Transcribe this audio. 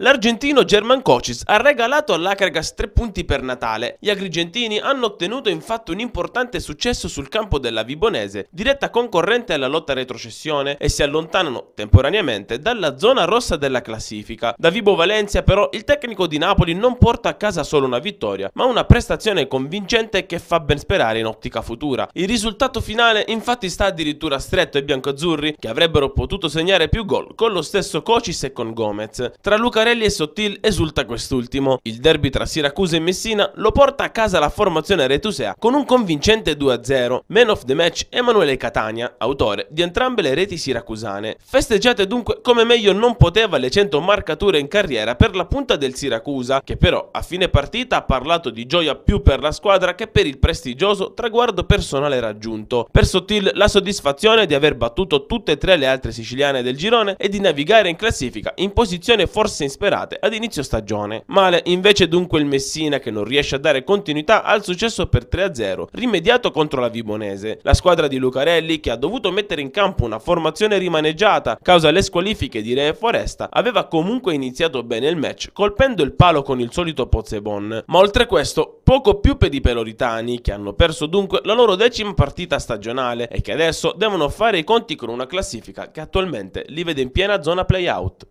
L'argentino German Cochis ha regalato all'Acragas tre punti per Natale. Gli agrigentini hanno ottenuto infatti un importante successo sul campo della Vibonese, diretta concorrente alla lotta retrocessione, e si allontanano temporaneamente dalla zona rossa della classifica. Da Vibo Valencia però il tecnico di Napoli non porta a casa solo una vittoria, ma una prestazione convincente che fa ben sperare in ottica futura. Il risultato finale infatti sta addirittura stretto ai biancoazzurri, che avrebbero potuto segnare più gol con lo stesso Cochis e con Gomez. Tra Luca Zingarelli e Sottil esulta quest'ultimo. Il derby tra Siracusa e Messina lo porta a casa la formazione retusea con un convincente 2-0. Man of the match Emanuele Catania, autore di entrambe le reti siracusane. Festeggiate dunque come meglio non poteva le 100 marcature in carriera per la punta del Siracusa, che però a fine partita ha parlato di gioia più per la squadra che per il prestigioso traguardo personale raggiunto. Per Sottil la soddisfazione di aver battuto tutte e tre le altre siciliane del girone e di navigare in classifica in posizione forse in sperate ad inizio stagione. Male invece dunque il Messina che non riesce a dare continuità al successo per 3-0, rimediato contro la Vibonese. La squadra di Lucarelli che ha dovuto mettere in campo una formazione rimaneggiata causa le squalifiche di Re e Foresta, aveva comunque iniziato bene il match colpendo il palo con il solito Pozzebon. Ma oltre questo poco più per i peloritani che hanno perso dunque la loro decima partita stagionale e che adesso devono fare i conti con una classifica che attualmente li vede in piena zona playout.